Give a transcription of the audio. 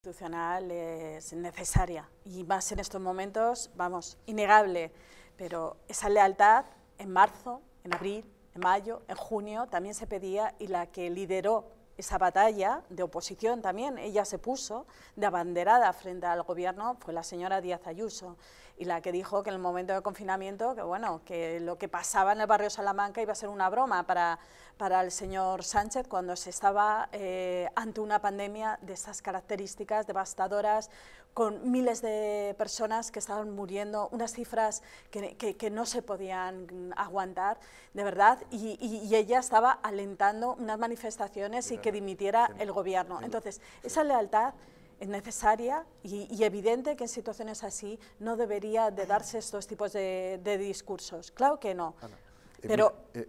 institucional es necesaria y más en estos momentos, vamos, innegable, pero esa lealtad en marzo, en abril, en mayo, en junio también se pedía y la que lideró esa batalla de oposición también, ella se puso de abanderada frente al gobierno, fue la señora Díaz Ayuso, y la que dijo que en el momento de confinamiento, que bueno, que lo que pasaba en el barrio Salamanca iba a ser una broma para, para el señor Sánchez cuando se estaba eh, ante una pandemia de esas características devastadoras, con miles de personas que estaban muriendo, unas cifras que, no se podían aguantar, de verdad, y ella estaba alentando unas manifestaciones y que dimitiera el gobierno. Entonces, esa lealtad es necesaria y, evidente que en situaciones así no debería de darse estos tipos de, discursos. Claro que no. Ah, pero... Eh,